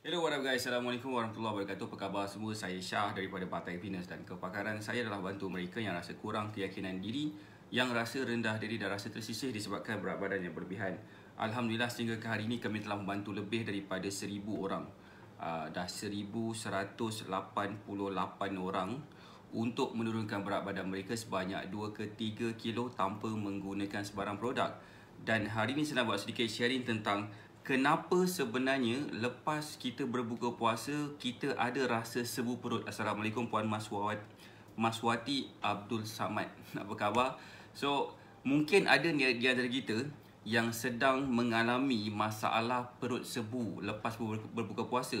Hello, what up guys? Assalamualaikum warahmatullahi wabarakatuh. Apa khabar semua? Saya Syah daripada Partai Fitness dan kepakaran saya adalah bantu mereka yang rasa kurang keyakinan diri, yang rasa rendah diri dan rasa tersisih disebabkan berat badan yang berlebihan. Alhamdulillah sehingga ke hari ini kami telah membantu lebih daripada seribu orang. Uh, dah lapan orang untuk menurunkan berat badan mereka sebanyak dua ke tiga kilo tanpa menggunakan sebarang produk. Dan hari ini saya nak buat sedikit sharing tentang Kenapa sebenarnya lepas kita berbuka puasa kita ada rasa sebu perut? Assalamualaikum puan Maswati, Maswati Abdul Samad. Apa khabar? So, mungkin ada di antara kita yang sedang mengalami masalah perut sebu lepas berbuka puasa.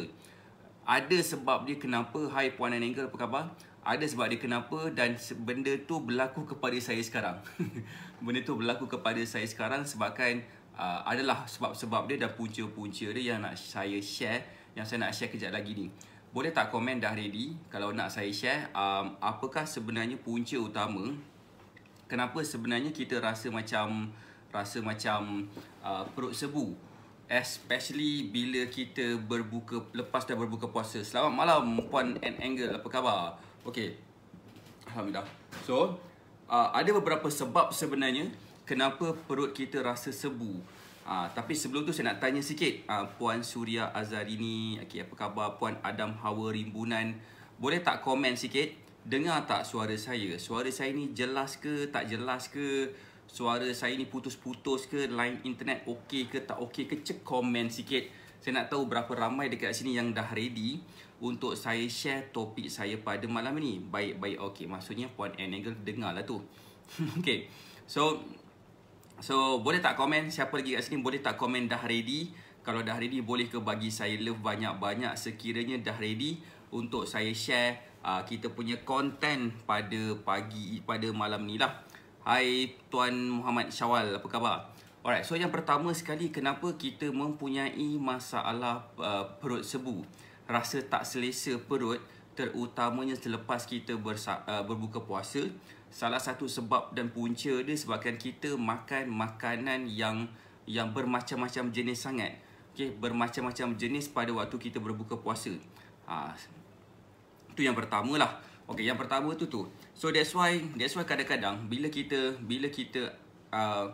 Ada sebab dia kenapa? Hai puan dan apa khabar? Ada sebab dia kenapa dan benda tu berlaku kepada saya sekarang. benda tu berlaku kepada saya sekarang sebabkan Ah, adalah sebab-sebab dia dan punca-punca dia yang nak saya share yang saya nak share kejap lagi ni. Boleh tak komen dah ready kalau nak saya share um, apakah sebenarnya punca utama kenapa sebenarnya kita rasa macam rasa macam uh, perut sebu especially bila kita berbuka lepas dah berbuka puasa. Selamat malam puan and angle apa khabar? Okey. Alhamdulillah. So, uh, ada beberapa sebab sebenarnya kenapa perut kita rasa sebu. Ha, tapi sebelum tu saya nak tanya sikit ha, Puan Surya Azarini, okay, apa khabar Puan Adam Hawa Rimbunan Boleh tak komen sikit? Dengar tak suara saya? Suara saya ni jelas ke tak jelas ke? Suara saya ni putus-putus ke? Line internet okey ke tak okey ke? Cek komen sikit Saya nak tahu berapa ramai dekat sini yang dah ready Untuk saya share topik saya pada malam ni Baik-baik okey Maksudnya Puan Enagel dengarlah tu Okay So So boleh tak komen siapa lagi kat sini boleh tak komen dah ready Kalau dah ready boleh ke bagi saya love banyak-banyak sekiranya dah ready Untuk saya share uh, kita punya content pada pagi pada malam ni lah Hai Tuan Muhammad Syawal apa khabar Alright so yang pertama sekali kenapa kita mempunyai masalah uh, perut sebu Rasa tak selesa perut terutamanya selepas kita bersa- uh, berbuka puasa salah satu sebab dan punca dia sebabkan kita makan makanan yang yang bermacam-macam jenis sangat. Okey, bermacam-macam jenis pada waktu kita berbuka puasa. Ha, tu yang pertama lah. Okey, yang pertama tu tu. So that's why that's why kadang-kadang bila kita bila kita uh,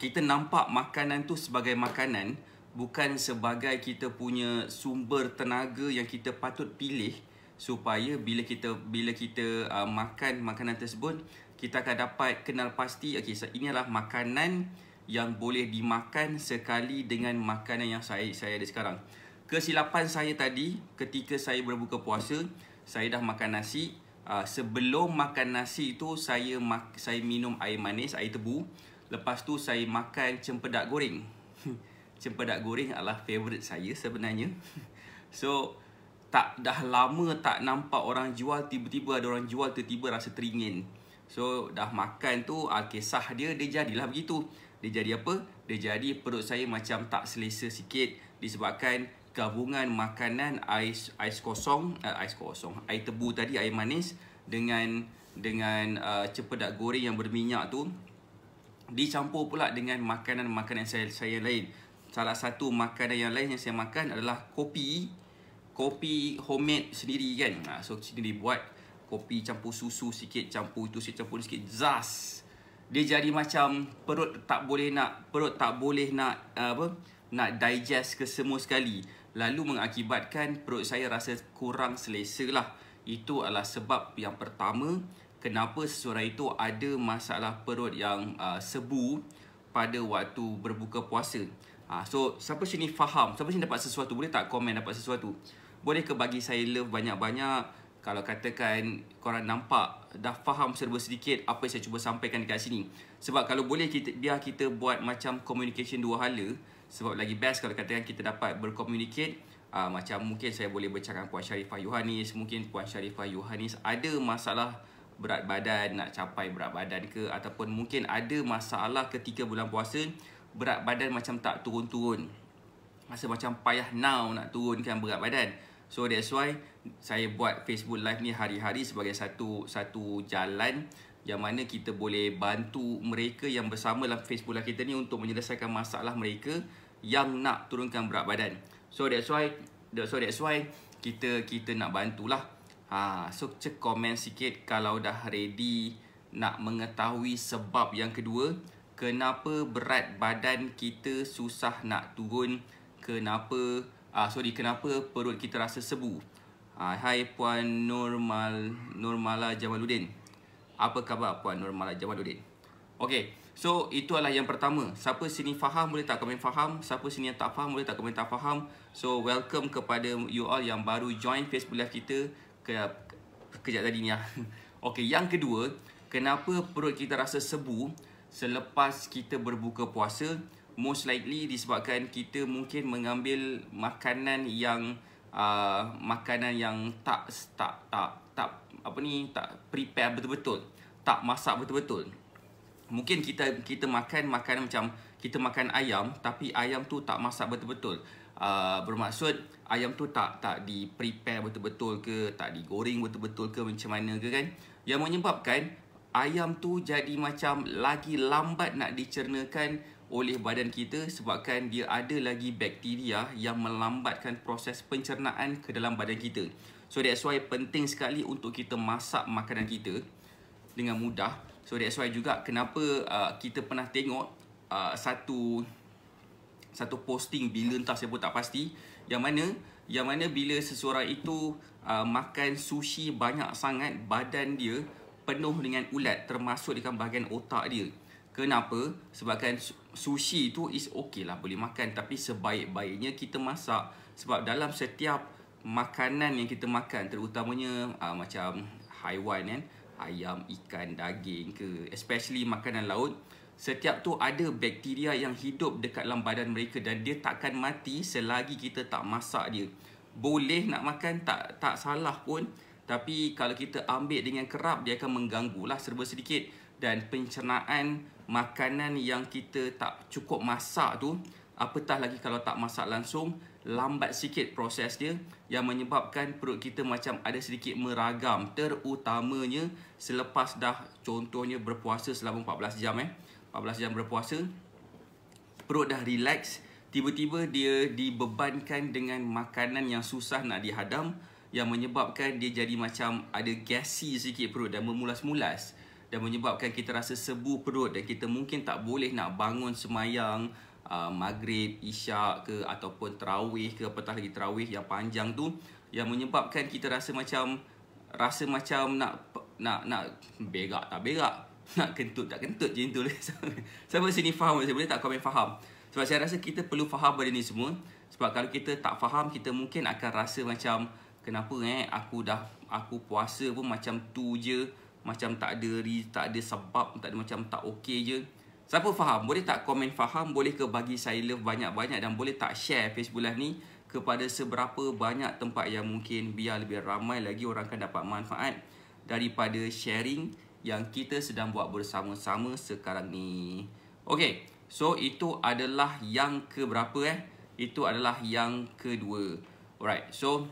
kita nampak makanan tu sebagai makanan bukan sebagai kita punya sumber tenaga yang kita patut pilih supaya bila kita bila kita uh, makan makanan tersebut kita akan dapat kenal pasti okey so adalah makanan yang boleh dimakan sekali dengan makanan yang saya saya ada sekarang. Kesilapan saya tadi ketika saya berbuka puasa, saya dah makan nasi. Uh, sebelum makan nasi itu saya mak, saya minum air manis, air tebu. Lepas tu saya makan cempedak goreng. cempedak goreng adalah favorite saya sebenarnya. so tak dah lama tak nampak orang jual tiba-tiba ada orang jual tiba-tiba rasa teringin. So dah makan tu ah, kisah dia dia jadilah begitu. Dia jadi apa? Dia jadi perut saya macam tak selesa sikit disebabkan gabungan makanan ais ais kosong eh, ais kosong air tebu tadi air manis dengan dengan uh, eh, cempedak goreng yang berminyak tu dicampur pula dengan makanan-makanan saya saya lain. Salah satu makanan yang lain yang saya makan adalah kopi kopi homemade sendiri kan ha, so sini dia buat kopi campur susu sikit campur itu sikit campur sikit zas dia jadi macam perut tak boleh nak perut tak boleh nak uh, apa nak digest ke semua sekali lalu mengakibatkan perut saya rasa kurang selesa lah itu adalah sebab yang pertama kenapa seseorang itu ada masalah perut yang uh, sebu pada waktu berbuka puasa. Ha, so siapa sini faham, siapa sini dapat sesuatu, boleh tak komen dapat sesuatu? Boleh ke bagi saya love banyak-banyak? Kalau katakan korang nampak dah faham serba sedikit apa yang saya cuba sampaikan dekat sini. Sebab kalau boleh kita biar kita buat macam communication dua hala. Sebab lagi best kalau katakan kita dapat berkomunikasi Uh, ah, macam mungkin saya boleh bercakap dengan Puan Syarifah Yohanis Mungkin Puan Syarifah Yohanis ada masalah berat badan Nak capai berat badan ke Ataupun mungkin ada masalah ketika bulan puasa berat badan macam tak turun-turun. Rasa macam payah now nak turunkan berat badan. So that's why saya buat Facebook live ni hari-hari sebagai satu satu jalan yang mana kita boleh bantu mereka yang bersama dalam Facebook live kita ni untuk menyelesaikan masalah mereka yang nak turunkan berat badan. So that's why that's why, that's why kita kita nak bantulah. Ha, so cek komen sikit kalau dah ready nak mengetahui sebab yang kedua kenapa berat badan kita susah nak turun kenapa ah uh, sorry kenapa perut kita rasa sebu uh, hai puan normal normala jamaluddin apa khabar puan normala jamaluddin okey so itu adalah yang pertama siapa sini faham boleh tak komen faham siapa sini yang tak faham boleh tak komen tak faham so welcome kepada you all yang baru join Facebook live kita ke, ke kejap tadi ni ah okey yang kedua kenapa perut kita rasa sebu selepas kita berbuka puasa most likely disebabkan kita mungkin mengambil makanan yang uh, makanan yang tak tak tak tak apa ni tak prepare betul-betul tak masak betul-betul mungkin kita kita makan makanan macam kita makan ayam tapi ayam tu tak masak betul-betul uh, bermaksud ayam tu tak tak di prepare betul-betul ke tak digoreng betul-betul ke macam mana ke kan yang menyebabkan ayam tu jadi macam lagi lambat nak dicernakan oleh badan kita sebabkan dia ada lagi bakteria yang melambatkan proses pencernaan ke dalam badan kita. So that's why penting sekali untuk kita masak makanan kita dengan mudah. So that's why juga kenapa uh, kita pernah tengok uh, satu satu posting bila entah saya pun tak pasti yang mana yang mana bila seseorang itu uh, makan sushi banyak sangat badan dia penuh dengan ulat termasuk dengan bahagian otak dia. Kenapa? Sebabkan sushi tu is okay lah boleh makan tapi sebaik-baiknya kita masak sebab dalam setiap makanan yang kita makan terutamanya aa, ah, macam haiwan kan ayam, ikan, daging ke especially makanan laut setiap tu ada bakteria yang hidup dekat dalam badan mereka dan dia takkan mati selagi kita tak masak dia boleh nak makan tak tak salah pun tapi kalau kita ambil dengan kerap dia akan mengganggu lah serba sedikit dan pencernaan makanan yang kita tak cukup masak tu apatah lagi kalau tak masak langsung lambat sikit proses dia yang menyebabkan perut kita macam ada sedikit meragam terutamanya selepas dah contohnya berpuasa selama 14 jam eh 14 jam berpuasa perut dah relax tiba-tiba dia dibebankan dengan makanan yang susah nak dihadam yang menyebabkan dia jadi macam ada gasi sikit perut dan memulas-mulas dan menyebabkan kita rasa sebu perut dan kita mungkin tak boleh nak bangun semayang uh, maghrib, isyak ke ataupun terawih ke apatah lagi terawih yang panjang tu yang menyebabkan kita rasa macam rasa macam nak nak nak berak tak berak nak kentut tak kentut je itu siapa sini faham saya boleh tak komen faham sebab saya rasa kita perlu faham benda ni semua sebab kalau kita tak faham kita mungkin akan rasa macam kenapa eh aku dah aku puasa pun macam tu je macam tak ada tak ada sebab tak ada macam tak okey je siapa faham boleh tak komen faham boleh ke bagi saya love banyak-banyak dan boleh tak share Facebook live ni kepada seberapa banyak tempat yang mungkin biar lebih ramai lagi orang akan dapat manfaat daripada sharing yang kita sedang buat bersama-sama sekarang ni. Okey, so itu adalah yang keberapa eh? Itu adalah yang kedua. Alright, so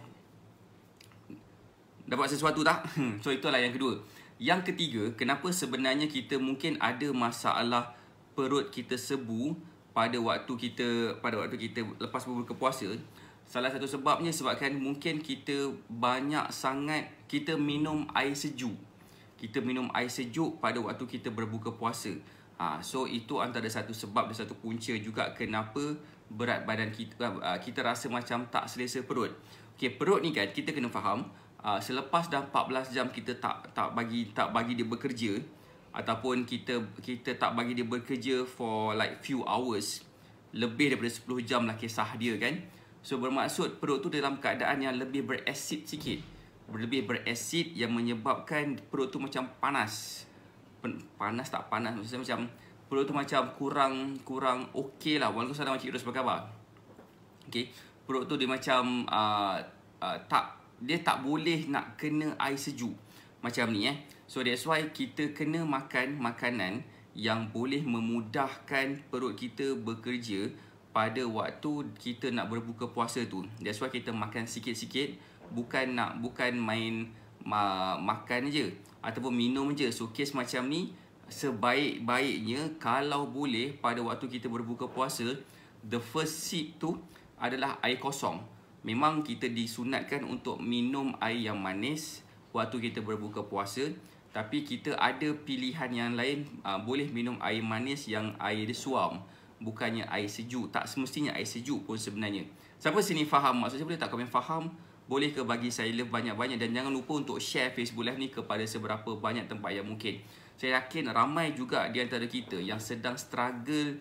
dapat sesuatu tak? Hmm, so itulah yang kedua. Yang ketiga, kenapa sebenarnya kita mungkin ada masalah perut kita sebu pada waktu kita pada waktu kita lepas berbuka puasa? Salah satu sebabnya sebabkan mungkin kita banyak sangat kita minum air sejuk. Kita minum air sejuk pada waktu kita berbuka puasa. Ha, so itu antara satu sebab dan satu punca juga kenapa berat badan kita ah, kita rasa macam tak selesa perut. Okay, perut ni kan kita kena faham uh, selepas dah 14 jam kita tak tak bagi tak bagi dia bekerja ataupun kita kita tak bagi dia bekerja for like few hours lebih daripada 10 jam lah kisah dia kan so bermaksud perut tu dalam keadaan yang lebih berasid sikit lebih berasid yang menyebabkan perut tu macam panas panas tak panas maksudnya macam perut tu macam kurang kurang okey lah walaupun saya macam cikgu apa khabar okay. perut tu dia macam uh, uh, tak dia tak boleh nak kena air sejuk macam ni eh so that's why kita kena makan makanan yang boleh memudahkan perut kita bekerja pada waktu kita nak berbuka puasa tu that's why kita makan sikit-sikit bukan nak bukan main ma- makan je ataupun minum je so kes macam ni sebaik-baiknya kalau boleh pada waktu kita berbuka puasa the first sip tu adalah air kosong Memang kita disunatkan untuk minum air yang manis waktu kita berbuka puasa tapi kita ada pilihan yang lain aa, ah, boleh minum air manis yang air dia suam bukannya air sejuk tak semestinya air sejuk pun sebenarnya siapa sini faham maksud saya boleh tak komen faham boleh ke bagi saya love banyak-banyak dan jangan lupa untuk share Facebook live ni kepada seberapa banyak tempat yang mungkin saya yakin ramai juga di antara kita yang sedang struggle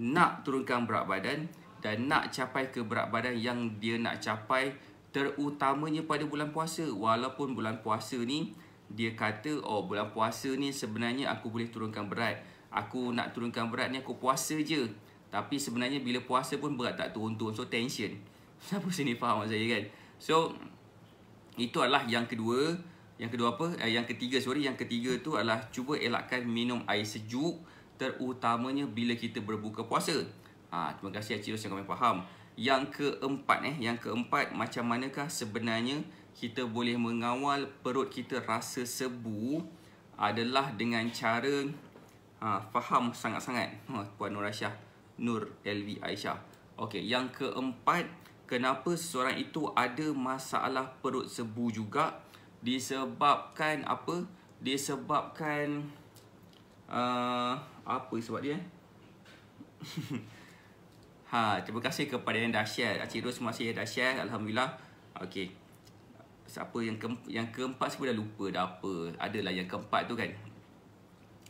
nak turunkan berat badan dan nak capai ke berat badan yang dia nak capai terutamanya pada bulan puasa walaupun bulan puasa ni dia kata oh bulan puasa ni sebenarnya aku boleh turunkan berat aku nak turunkan berat ni aku puasa je tapi sebenarnya bila puasa pun berat tak turun-turun so tension siapa sini faham maksud saya kan so itu adalah yang kedua yang kedua apa eh, yang ketiga sorry yang ketiga tu adalah cuba elakkan minum air sejuk terutamanya bila kita berbuka puasa ha, terima kasih Acirus yang kami faham. Yang keempat eh, yang keempat macam manakah sebenarnya kita boleh mengawal perut kita rasa sebu adalah dengan cara ha, faham sangat-sangat. Ha, Puan Nur Aisyah, Nur LV Aisyah. Okey, yang keempat kenapa seseorang itu ada masalah perut sebu juga disebabkan apa? Disebabkan uh, apa sebab dia? Ha, terima kasih kepada yang dah share. Acik Ros masih dah share. Alhamdulillah. Okey. Siapa yang ke, yang keempat semua dah lupa dah apa. Adalah yang keempat tu kan.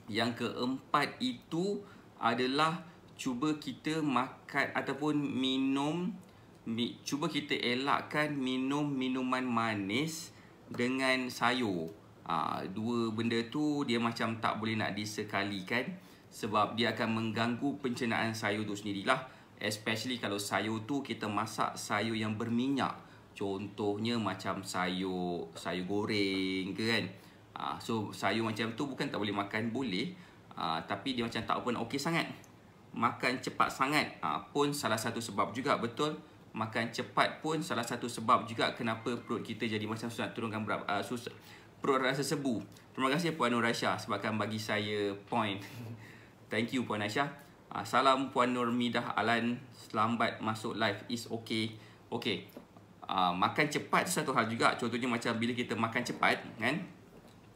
Yang keempat itu adalah cuba kita makan ataupun minum mi, cuba kita elakkan minum minuman manis dengan sayur. Ha, dua benda tu dia macam tak boleh nak disekalikan sebab dia akan mengganggu pencernaan sayur tu sendirilah especially kalau sayur tu kita masak sayur yang berminyak contohnya macam sayur sayur goreng ke kan uh, so sayur macam tu bukan tak boleh makan boleh uh, tapi dia macam tak pun okey sangat makan cepat sangat uh, pun salah satu sebab juga betul makan cepat pun salah satu sebab juga kenapa perut kita jadi macam susah turunkan berat uh, susah perut rasa sebu terima kasih puan Nur Aisyah sebabkan bagi saya point thank you puan Aisyah Uh, salam Puan Nurmidah Alan. selamat masuk live. Is okay. Okay. Uh, makan cepat satu hal juga. Contohnya macam bila kita makan cepat. kan?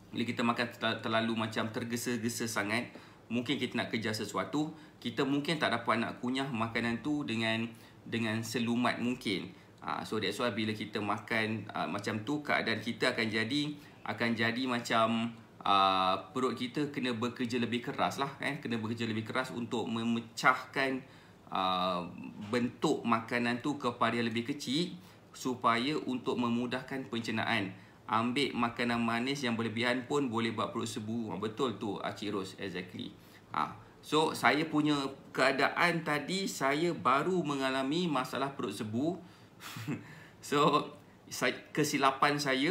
Bila kita makan terl terlalu macam tergesa-gesa sangat. Mungkin kita nak kejar sesuatu. Kita mungkin tak dapat nak kunyah makanan tu dengan dengan selumat mungkin. Uh, so that's why bila kita makan uh, macam tu. Keadaan kita akan jadi akan jadi macam... Uh, perut kita kena bekerja lebih keras lah kan eh? kena bekerja lebih keras untuk memecahkan uh, bentuk makanan tu kepada yang lebih kecil supaya untuk memudahkan pencernaan ambil makanan manis yang berlebihan pun boleh buat perut sebu ha, betul tu Acik ah, Ros exactly ha. so saya punya keadaan tadi saya baru mengalami masalah perut sebu so saya, kesilapan saya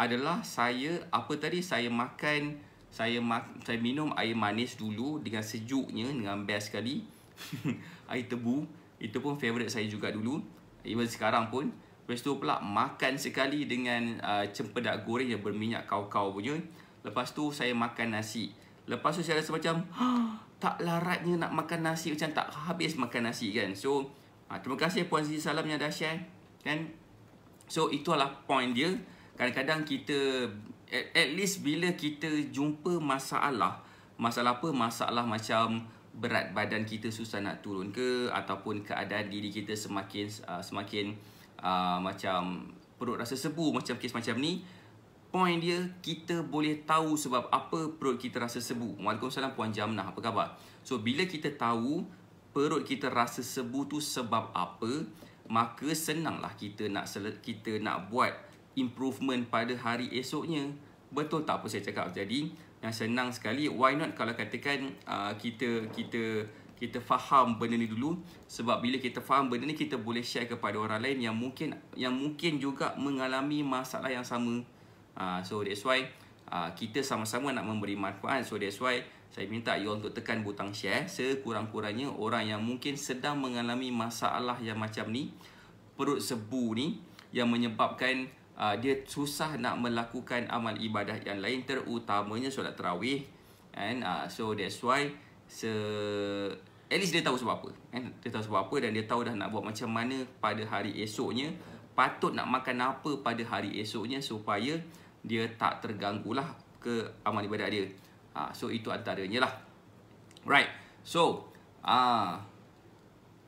adalah saya apa tadi saya makan saya mak, saya minum air manis dulu dengan sejuknya dengan best sekali air tebu itu pun favorite saya juga dulu even sekarang pun lepas tu pula makan sekali dengan uh, cempedak goreng yang berminyak kau-kau punya lepas tu saya makan nasi lepas tu saya rasa macam tak laratnya nak makan nasi macam tak habis makan nasi kan so uh, terima kasih puan Siti Salam yang dah share kan so itulah point dia kadang-kadang kita at, at least bila kita jumpa masalah masalah apa masalah macam berat badan kita susah nak turun ke ataupun keadaan diri kita semakin uh, semakin uh, macam perut rasa sebu macam kes macam ni point dia kita boleh tahu sebab apa perut kita rasa sebu. Waalaikumsalam puan Jamnah, apa khabar? So bila kita tahu perut kita rasa sebu tu sebab apa, maka senanglah kita nak kita nak buat improvement pada hari esoknya. Betul tak apa saya cakap? Jadi, yang senang sekali, why not kalau katakan uh, kita kita kita faham benda ni dulu sebab bila kita faham benda ni kita boleh share kepada orang lain yang mungkin yang mungkin juga mengalami masalah yang sama. Uh, so that's why uh, kita sama-sama nak memberi manfaat. So that's why saya minta you untuk tekan butang share sekurang-kurangnya orang yang mungkin sedang mengalami masalah yang macam ni, perut sebu ni yang menyebabkan uh, dia susah nak melakukan amal ibadah yang lain terutamanya solat terawih and uh, ah, so that's why se at least dia tahu sebab apa kan dia tahu sebab apa dan dia tahu dah nak buat macam mana pada hari esoknya patut nak makan apa pada hari esoknya supaya dia tak terganggulah ke amal ibadah dia. Ha, so itu antaranya lah. Right. So ah uh,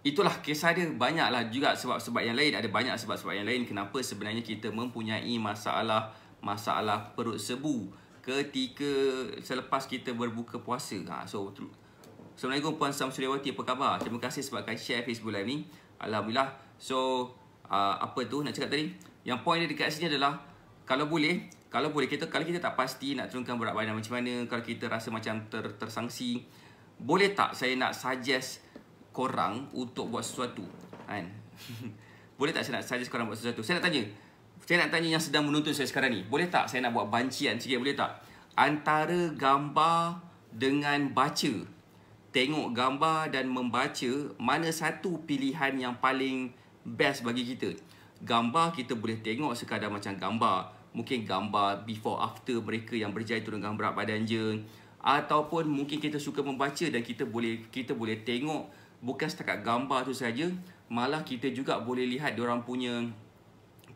itulah kisah dia banyaklah juga sebab-sebab yang lain ada banyak sebab-sebab yang lain kenapa sebenarnya kita mempunyai masalah masalah perut sebu ketika selepas kita berbuka puasa ha, so Assalamualaikum Puan Sam Suryawati apa khabar terima kasih sebabkan share Facebook live ni Alhamdulillah so uh, apa tu nak cakap tadi yang point dia dekat sini adalah kalau boleh kalau boleh kita kalau kita tak pasti nak turunkan berat badan macam mana kalau kita rasa macam ter, tersangsi boleh tak saya nak suggest korang untuk buat sesuatu kan boleh tak saya nak suggest korang buat sesuatu saya nak tanya saya nak tanya yang sedang menonton saya sekarang ni boleh tak saya nak buat bancian sikit boleh tak antara gambar dengan baca tengok gambar dan membaca mana satu pilihan yang paling best bagi kita gambar kita boleh tengok sekadar macam gambar mungkin gambar before after mereka yang berjaya turun gambar badan je ataupun mungkin kita suka membaca dan kita boleh kita boleh tengok bukan setakat gambar tu saja malah kita juga boleh lihat dia orang punya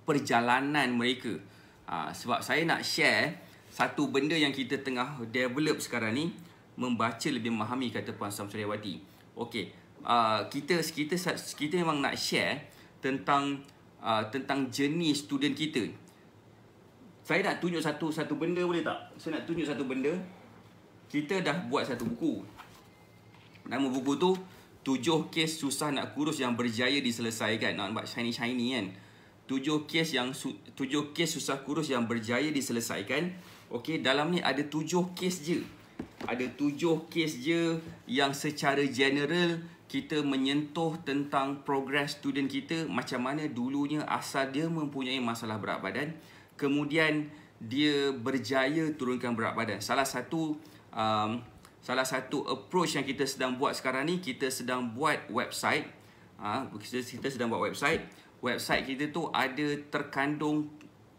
perjalanan mereka ha, sebab saya nak share satu benda yang kita tengah develop sekarang ni membaca lebih memahami kata puan Samsuriawati okey uh, kita kita kita memang nak share tentang uh, tentang jenis student kita saya nak tunjuk satu satu benda boleh tak saya nak tunjuk satu benda kita dah buat satu buku nama buku tu tujuh kes susah nak kurus yang berjaya diselesaikan. Nampak shiny-shiny kan? Tujuh kes yang tujuh kes susah kurus yang berjaya diselesaikan. Okey, dalam ni ada tujuh kes je. Ada tujuh kes je yang secara general kita menyentuh tentang progress student kita macam mana dulunya asal dia mempunyai masalah berat badan. Kemudian dia berjaya turunkan berat badan. Salah satu... Um, salah satu approach yang kita sedang buat sekarang ni kita sedang buat website ha, kita, kita sedang buat website website kita tu ada terkandung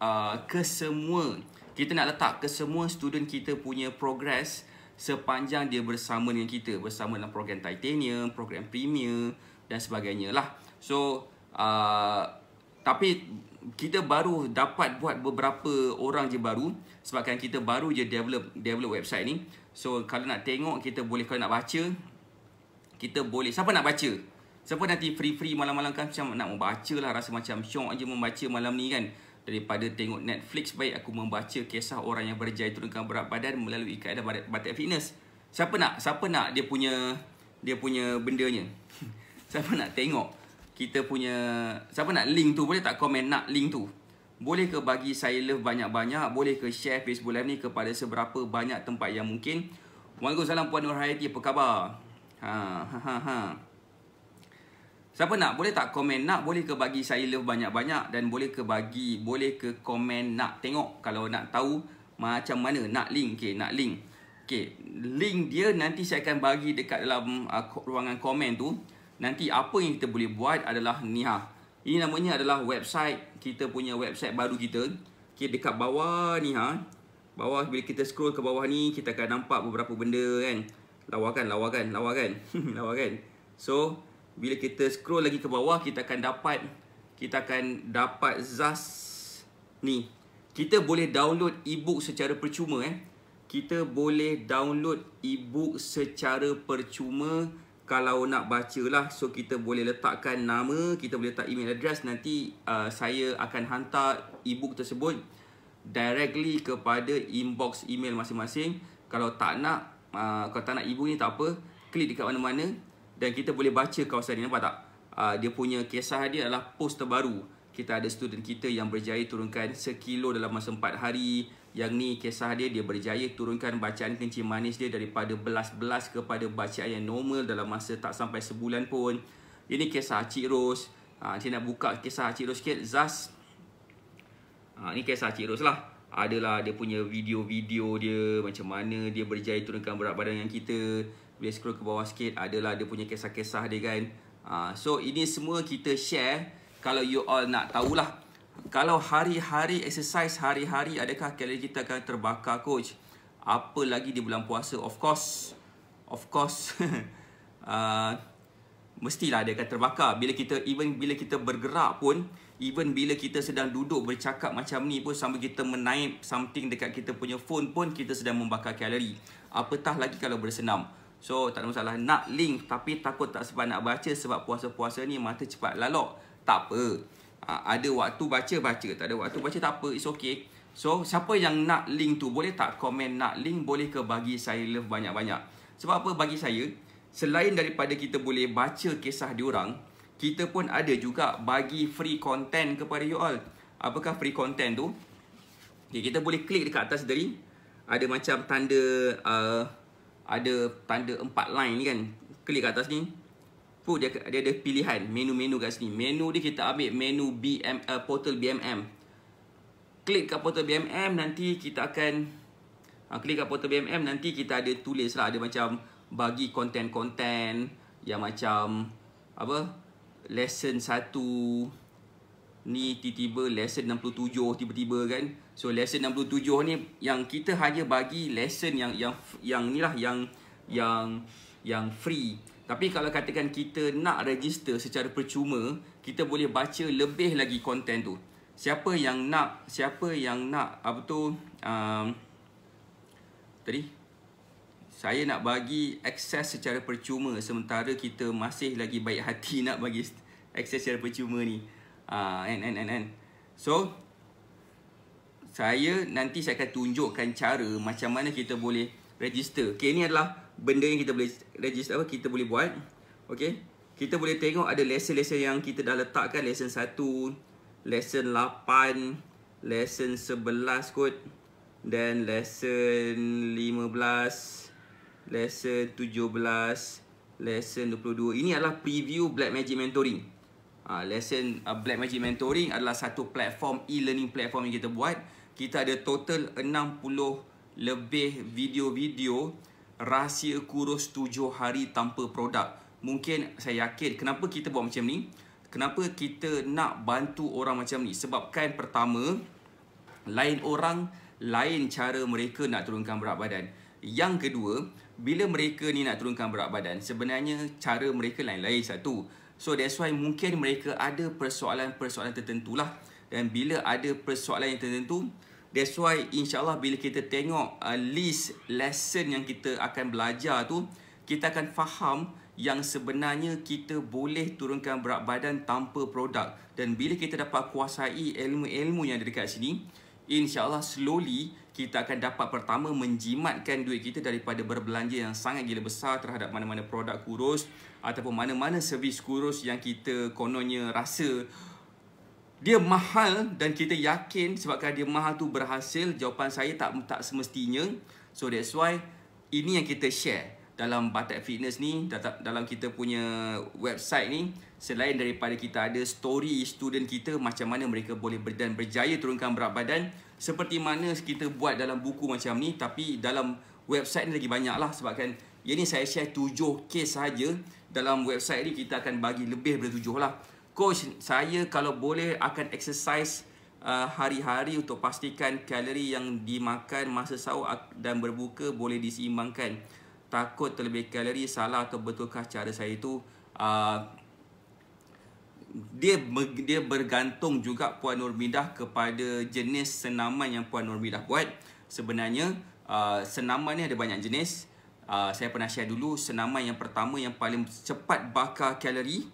uh, kesemua kita nak letak kesemua student kita punya progress sepanjang dia bersama dengan kita bersama dalam program titanium program Premium dan sebagainya lah so uh, tapi kita baru dapat buat beberapa orang je baru sebabkan kita baru je develop develop website ni. So kalau nak tengok kita boleh kalau nak baca kita boleh siapa nak baca? Siapa nanti free-free malam-malam kan macam nak membaca lah rasa macam syok aje membaca malam ni kan daripada tengok Netflix baik aku membaca kisah orang yang berjaya turunkan berat badan melalui kaedah batik fitness. Siapa nak? Siapa nak dia punya dia punya bendanya? siapa nak tengok? kita punya siapa nak link tu boleh tak komen nak link tu boleh ke bagi saya love banyak-banyak boleh ke share Facebook live ni kepada seberapa banyak tempat yang mungkin Waalaikumsalam puan Nurhayati apa khabar ha, ha ha ha Siapa nak boleh tak komen nak boleh ke bagi saya love banyak-banyak dan boleh ke bagi boleh ke komen nak tengok kalau nak tahu macam mana nak link ke nak link. Okey, link dia nanti saya akan bagi dekat dalam uh, ruangan komen tu. Nanti apa yang kita boleh buat adalah ni ha. Ini namanya adalah website kita punya website baru kita. Okey dekat bawah ni ha. Bawah bila kita scroll ke bawah ni kita akan nampak beberapa benda kan. Lawakan, lawakan, lawakan. lawakan. So bila kita scroll lagi ke bawah kita akan dapat kita akan dapat ZAS ni. Kita boleh download e-book secara percuma eh. Kita boleh download e-book secara percuma kalau nak baca lah so kita boleh letakkan nama kita boleh letak email address nanti uh, saya akan hantar e-book tersebut directly kepada inbox email masing-masing kalau tak nak uh, kalau tak nak e ni tak apa klik dekat mana-mana dan kita boleh baca kawasan ni nampak tak uh, dia punya kisah dia adalah post terbaru kita ada student kita yang berjaya turunkan sekilo dalam masa 4 hari yang ni kisah dia dia berjaya turunkan bacaan kencing manis dia daripada belas-belas kepada bacaan yang normal dalam masa tak sampai sebulan pun. Ini kisah Cik Ros. Ha, saya nak buka kisah Cik Ros sikit. Zaz. Ha, ini kisah Cik Ros lah. Adalah dia punya video-video dia macam mana dia berjaya turunkan berat badan dengan kita. Bila scroll ke bawah sikit adalah dia punya kisah-kisah dia kan. Ha, so ini semua kita share kalau you all nak tahulah. lah kalau hari-hari exercise hari-hari adakah kalori kita akan terbakar coach apa lagi di bulan puasa of course of course uh, mestilah dia akan terbakar bila kita even bila kita bergerak pun even bila kita sedang duduk bercakap macam ni pun sambil kita menaip something dekat kita punya phone pun kita sedang membakar kalori apatah lagi kalau bersenam so tak ada masalah nak link tapi takut tak sempat nak baca sebab puasa-puasa ni mata cepat lalok tak apa Ha, ada waktu baca, baca. Tak ada waktu baca, tak apa. It's okay. So, siapa yang nak link tu, boleh tak komen nak link? Boleh ke bagi saya love banyak-banyak? Sebab apa bagi saya? Selain daripada kita boleh baca kisah diorang, kita pun ada juga bagi free content kepada you all. Apakah free content tu? Okay, kita boleh klik dekat atas dari Ada macam tanda, uh, ada tanda empat line ni kan. Klik kat atas ni food dia dia ada pilihan menu-menu kat sini. Menu dia kita ambil menu BM uh, eh, portal BMM. Klik kat portal BMM nanti kita akan uh, klik kat portal BMM nanti kita ada tulis lah ada macam bagi konten-konten yang macam apa lesson 1 ni tiba-tiba lesson 67 tiba-tiba kan so lesson 67 ni yang kita hanya bagi lesson yang yang yang, yang ni lah yang yang yang free tapi kalau katakan kita nak register secara percuma, kita boleh baca lebih lagi konten tu. Siapa yang nak, siapa yang nak, apa tu, um, tadi, saya nak bagi akses secara percuma sementara kita masih lagi baik hati nak bagi akses secara percuma ni. Ah, kan, kan, kan, kan. So, saya nanti saya akan tunjukkan cara macam mana kita boleh register. Okay, ni adalah benda yang kita boleh register apa kita boleh buat. Okey. Kita boleh tengok ada lesson-lesson yang kita dah letakkan lesson 1, lesson 8, lesson 11 kod dan lesson 15, lesson 17, lesson 22. Ini adalah preview Black Magic Mentoring. Ah lesson uh, Black Magic Mentoring adalah satu platform e-learning platform yang kita buat. Kita ada total 60 lebih video-video rahsia kurus 7 hari tanpa produk. Mungkin saya yakin kenapa kita buat macam ni? Kenapa kita nak bantu orang macam ni? Sebabkan pertama, lain orang, lain cara mereka nak turunkan berat badan. Yang kedua, bila mereka ni nak turunkan berat badan, sebenarnya cara mereka lain-lain satu. So that's why mungkin mereka ada persoalan-persoalan tertentulah. Dan bila ada persoalan yang tertentu, That's why Allah bila kita tengok uh, list lesson yang kita akan belajar tu, kita akan faham yang sebenarnya kita boleh turunkan berat badan tanpa produk. Dan bila kita dapat kuasai ilmu-ilmu yang ada dekat sini, insya Allah slowly kita akan dapat pertama menjimatkan duit kita daripada berbelanja yang sangat gila besar terhadap mana-mana produk kurus ataupun mana-mana servis kurus yang kita kononnya rasa dia mahal dan kita yakin sebabkan dia mahal tu berhasil jawapan saya tak tak semestinya so that's why ini yang kita share dalam Batak Fitness ni dalam kita punya website ni selain daripada kita ada story student kita macam mana mereka boleh ber, dan berjaya turunkan berat badan seperti mana kita buat dalam buku macam ni tapi dalam website ni lagi banyak lah sebabkan ini saya share tujuh case saja dalam website ni kita akan bagi lebih daripada 7 lah coach saya kalau boleh akan exercise uh, hari-hari uh, untuk pastikan kalori yang dimakan masa sahur dan berbuka boleh diseimbangkan takut terlebih kalori salah atau betulkah cara saya itu uh, dia dia bergantung juga puan Nurmidah kepada jenis senaman yang puan Nurmidah buat sebenarnya uh, senaman ni ada banyak jenis uh, saya pernah share dulu senaman yang pertama yang paling cepat bakar kalori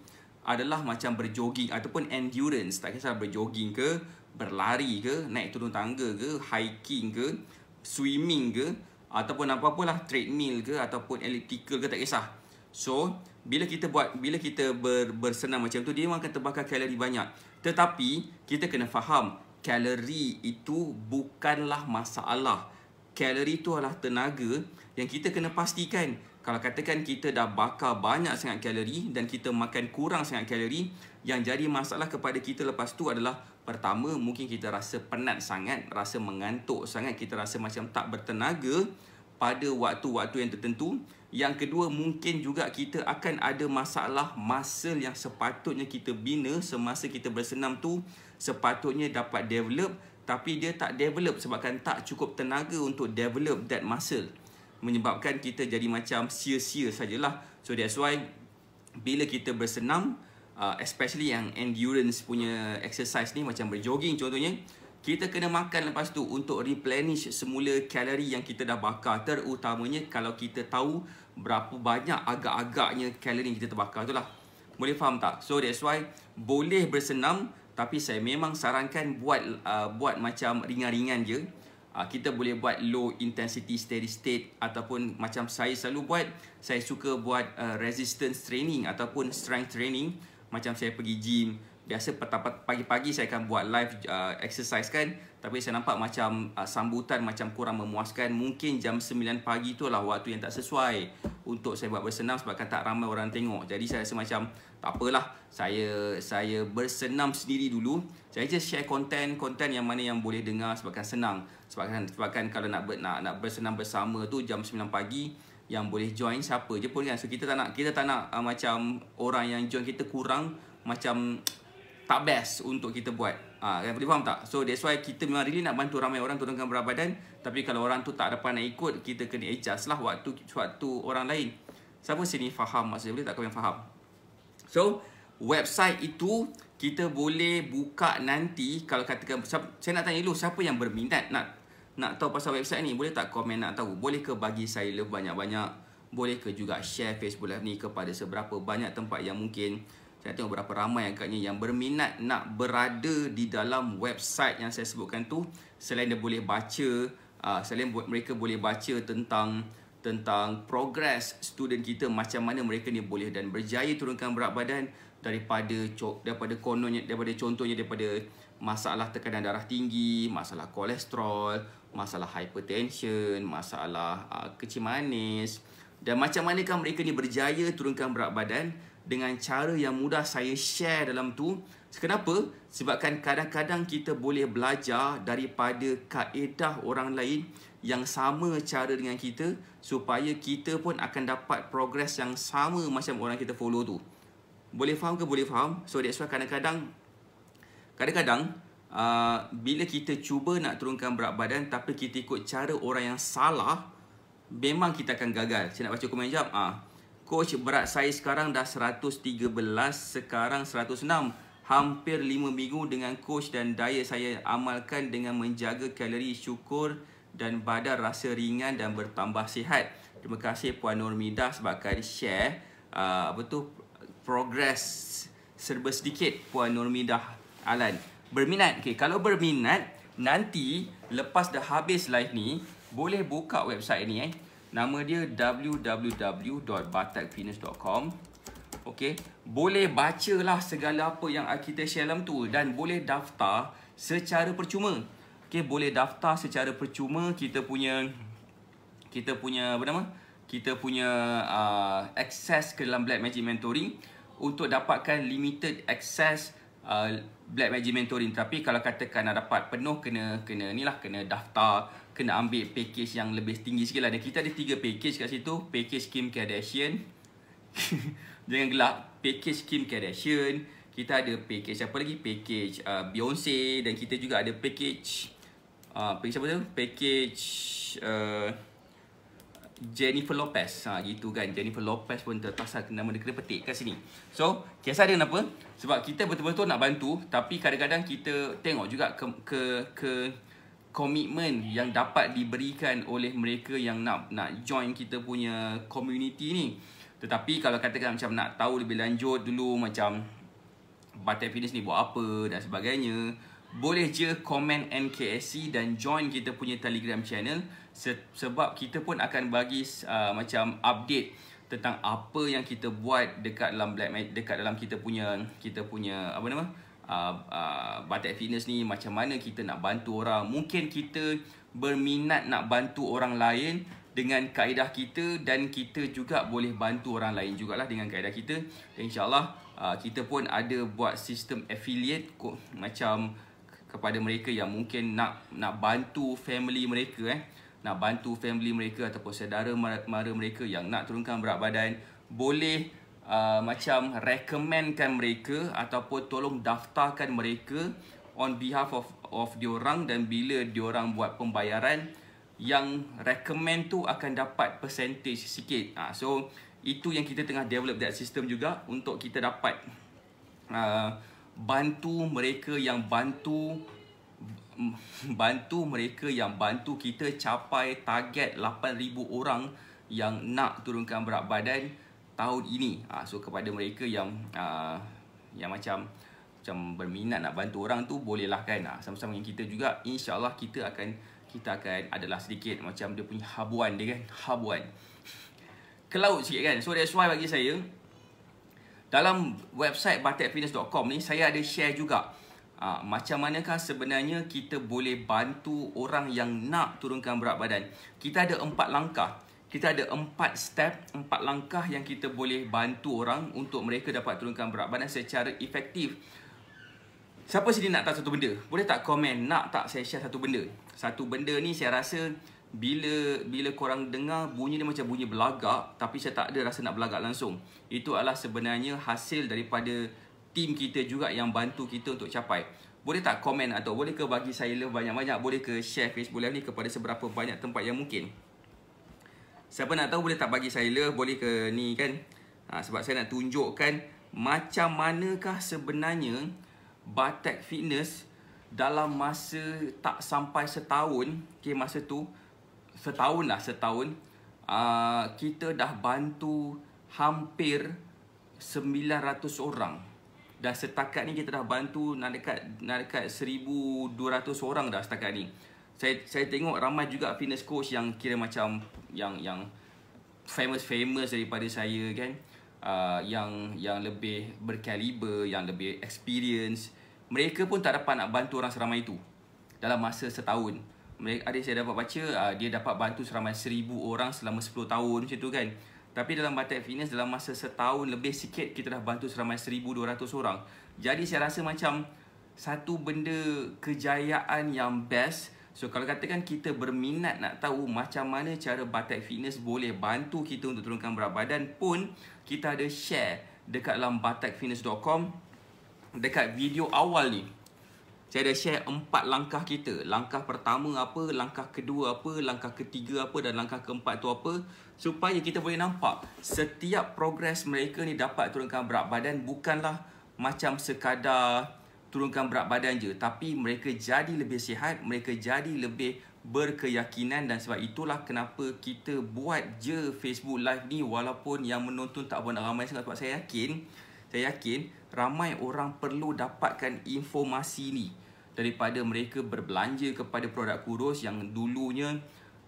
adalah macam berjoging ataupun endurance tak kisah berjoging ke berlari ke naik turun tangga ke hiking ke swimming ke ataupun apa-apa treadmill ke ataupun elliptical ke tak kisah so bila kita buat bila kita ber, bersenam macam tu dia memang akan terbakar kalori banyak tetapi kita kena faham kalori itu bukanlah masalah kalori itu adalah tenaga yang kita kena pastikan kalau katakan kita dah bakar banyak sangat kalori dan kita makan kurang sangat kalori yang jadi masalah kepada kita lepas tu adalah pertama mungkin kita rasa penat sangat rasa mengantuk sangat kita rasa macam tak bertenaga pada waktu-waktu yang tertentu yang kedua mungkin juga kita akan ada masalah muscle yang sepatutnya kita bina semasa kita bersenam tu sepatutnya dapat develop tapi dia tak develop sebabkan tak cukup tenaga untuk develop that muscle menyebabkan kita jadi macam sia-sia sajalah. So that's why bila kita bersenam, uh, especially yang endurance punya exercise ni macam berjoging contohnya, kita kena makan lepas tu untuk replenish semula kalori yang kita dah bakar. Terutamanya kalau kita tahu berapa banyak agak-agaknya kalori yang kita terbakar tu lah. Boleh faham tak? So that's why boleh bersenam tapi saya memang sarankan buat uh, buat macam ringan-ringan je. Ah, kita boleh buat low intensity steady state ataupun macam saya selalu buat saya suka buat uh, resistance training ataupun strength training macam saya pergi gym biasa petang pagi-pagi saya akan buat live uh, exercise kan tapi saya nampak macam uh, sambutan macam kurang memuaskan mungkin jam 9 pagi tu lah waktu yang tak sesuai untuk saya buat bersenam sebab kan tak ramai orang tengok. Jadi saya rasa macam tak apalah saya saya bersenam sendiri dulu. Saya just share konten-konten yang mana yang boleh dengar sebab kan senang. Sebab kan sebab kan kalau nak nak nak bersenam bersama tu jam 9 pagi yang boleh join siapa je pun kan. So kita tak nak kita tak nak uh, macam orang yang join kita kurang macam tak best untuk kita buat. Ha, boleh faham tak? So that's why kita memang really nak bantu ramai orang turunkan berat badan. Tapi kalau orang tu tak dapat nak ikut, kita kena adjust lah waktu, waktu orang lain. Siapa sini faham maksudnya? Boleh tak kau yang faham? So, website itu kita boleh buka nanti kalau katakan saya nak tanya dulu siapa yang berminat nak nak tahu pasal website ni boleh tak komen nak tahu boleh ke bagi saya lebih banyak-banyak boleh ke juga share Facebook live ni kepada seberapa banyak tempat yang mungkin saya tengok berapa ramai agaknya yang berminat nak berada di dalam website yang saya sebutkan tu selain dia boleh baca ah, selain buat mereka boleh baca tentang tentang progress student kita macam mana mereka ni boleh dan berjaya turunkan berat badan daripada daripada kononnya daripada contohnya daripada masalah tekanan darah tinggi, masalah kolesterol, masalah hypertension, masalah uh, kecil manis dan macam manakah mereka ni berjaya turunkan berat badan dengan cara yang mudah saya share dalam tu. Kenapa? Sebabkan kadang-kadang kita boleh belajar daripada kaedah orang lain yang sama cara dengan kita supaya kita pun akan dapat progres yang sama macam orang kita follow tu. Boleh faham ke? Boleh faham. So that's why kadang-kadang kadang-kadang uh, bila kita cuba nak turunkan berat badan tapi kita ikut cara orang yang salah memang kita akan gagal. Saya nak baca komen jap. Uh. Ah coach berat saya sekarang dah 113 sekarang 106 hampir 5 minggu dengan coach dan diet saya amalkan dengan menjaga kalori syukur dan badan rasa ringan dan bertambah sihat terima kasih puan Nurmida sebabkan share uh, apa tu progress serba sedikit puan Nurmida Alan berminat okay kalau berminat nanti lepas dah habis live ni boleh buka website ni eh Nama dia www.batakfitness.com Okay, boleh baca lah segala apa yang kita share dalam tu dan boleh daftar secara percuma. Okay, boleh daftar secara percuma kita punya kita punya apa nama? Kita punya uh, access ke dalam Black Magic Mentoring untuk dapatkan limited akses uh, Black Magic Mentoring. Tapi kalau katakan nak dapat penuh kena kena ni lah kena daftar kena ambil package yang lebih tinggi sikit lah. Dan kita ada tiga package kat situ. Package Kim Kardashian. Jangan gelap. Package Kim Kardashian. Kita ada package apa lagi? Package uh, Beyonce. Dan kita juga ada package... Uh, package apa tu? Package... Uh, Jennifer Lopez ha, gitu kan Jennifer Lopez pun terpaksa nama dia kena petik kat sini so kisah dia kenapa sebab kita betul-betul nak bantu tapi kadang-kadang kita tengok juga ke ke, ke komitmen yang dapat diberikan oleh mereka yang nak nak join kita punya community ni. Tetapi kalau katakan macam nak tahu lebih lanjut dulu macam Butter Fitness ni buat apa dan sebagainya, boleh je komen NKSC dan join kita punya Telegram channel sebab kita pun akan bagi uh, macam update tentang apa yang kita buat dekat dalam black dekat dalam kita punya kita punya apa nama? uh, uh, Batik Fitness ni macam mana kita nak bantu orang Mungkin kita berminat nak bantu orang lain dengan kaedah kita dan kita juga boleh bantu orang lain jugalah dengan kaedah kita InsyaAllah ah, kita pun ada buat sistem affiliate macam kepada mereka yang mungkin nak nak bantu family mereka eh nak bantu family mereka ataupun saudara mara mereka yang nak turunkan berat badan boleh uh, macam recommendkan mereka ataupun tolong daftarkan mereka on behalf of of diorang dan bila diorang buat pembayaran yang recommend tu akan dapat percentage sikit. Uh, so itu yang kita tengah develop that system juga untuk kita dapat uh, bantu mereka yang bantu bantu mereka yang bantu kita capai target 8000 orang yang nak turunkan berat badan tahun ini. Uh, so kepada mereka yang uh, yang macam macam berminat nak bantu orang tu bolehlah kan. Uh, sama-sama dengan kita juga insya-Allah kita akan kita akan adalah sedikit macam dia punya habuan dia kan, habuan. Ke laut sikit kan. So that's why bagi saya dalam website batikfitness.com ni saya ada share juga Ha, macam manakah sebenarnya kita boleh bantu orang yang nak turunkan berat badan? Kita ada empat langkah kita ada empat step, empat langkah yang kita boleh bantu orang untuk mereka dapat turunkan berat badan secara efektif. Siapa sini nak tahu satu benda? Boleh tak komen nak tak saya share satu benda? Satu benda ni saya rasa bila bila korang dengar bunyi dia macam bunyi belagak tapi saya tak ada rasa nak belagak langsung. Itu adalah sebenarnya hasil daripada tim kita juga yang bantu kita untuk capai. Boleh tak komen atau boleh ke bagi saya love banyak-banyak? Boleh ke share Facebook live ni kepada seberapa banyak tempat yang mungkin? Siapa nak tahu boleh tak bagi saya love boleh ke ni kan ha, Sebab saya nak tunjukkan macam manakah sebenarnya Batek Fitness dalam masa tak sampai setahun Okay masa tu setahun lah setahun uh, Kita dah bantu hampir 900 orang Dah setakat ni kita dah bantu nak dekat, nak dekat 1200 orang dah setakat ni saya saya tengok ramai juga fitness coach yang kira macam yang yang famous famous daripada saya kan uh, yang yang lebih berkaliber yang lebih experience mereka pun tak dapat nak bantu orang seramai itu dalam masa setahun mereka ada saya dapat baca uh, dia dapat bantu seramai seribu orang selama sepuluh tahun macam tu kan tapi dalam batik fitness dalam masa setahun lebih sikit kita dah bantu seramai ratus orang jadi saya rasa macam satu benda kejayaan yang best So kalau katakan kita berminat nak tahu macam mana cara Batek Fitness boleh bantu kita untuk turunkan berat badan pun kita ada share dekat dalam batekfitness.com dekat video awal ni. Saya ada share empat langkah kita. Langkah pertama apa, langkah kedua apa, langkah ketiga apa dan langkah keempat tu apa. Supaya kita boleh nampak setiap progres mereka ni dapat turunkan berat badan bukanlah macam sekadar turunkan berat badan je tapi mereka jadi lebih sihat mereka jadi lebih berkeyakinan dan sebab itulah kenapa kita buat je Facebook live ni walaupun yang menonton tak pun ramai sangat sebab saya yakin saya yakin ramai orang perlu dapatkan informasi ni daripada mereka berbelanja kepada produk kurus yang dulunya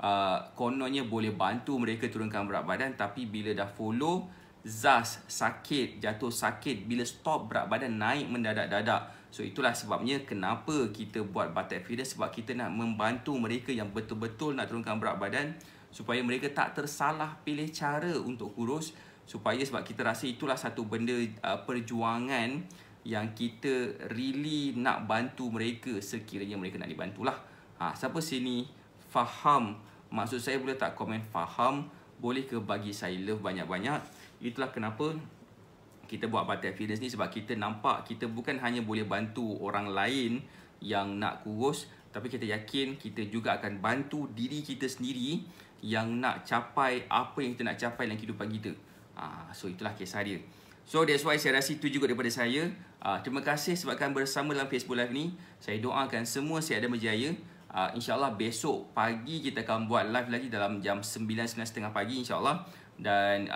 uh, kononnya boleh bantu mereka turunkan berat badan tapi bila dah follow zas sakit jatuh sakit bila stop berat badan naik mendadak-dadak So itulah sebabnya kenapa kita buat butt feeder sebab kita nak membantu mereka yang betul-betul nak turunkan berat badan supaya mereka tak tersalah pilih cara untuk kurus supaya sebab kita rasa itulah satu benda uh, perjuangan yang kita really nak bantu mereka sekiranya mereka nak dibantulah. Ha siapa sini faham maksud saya boleh tak komen faham boleh ke bagi saya love banyak-banyak. Itulah kenapa kita buat Batik Fitness ni sebab kita nampak kita bukan hanya boleh bantu orang lain yang nak kurus tapi kita yakin kita juga akan bantu diri kita sendiri yang nak capai apa yang kita nak capai dalam kehidupan kita. Ah, so itulah kisah dia. So that's why saya rasa itu juga daripada saya. Ah, terima kasih sebabkan bersama dalam Facebook Live ni. Saya doakan semua sihat ada berjaya. Ah, InsyaAllah besok pagi kita akan buat live lagi dalam jam 9.30 pagi insyaAllah. Dan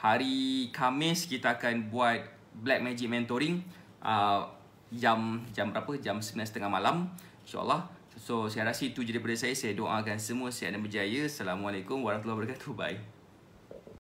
hari Khamis kita akan buat Black Magic Mentoring uh, jam jam berapa? Jam 9.30 malam. InsyaAllah. So, saya rasa itu je daripada saya. Saya doakan semua sihat dan berjaya. Assalamualaikum warahmatullahi wabarakatuh. Bye.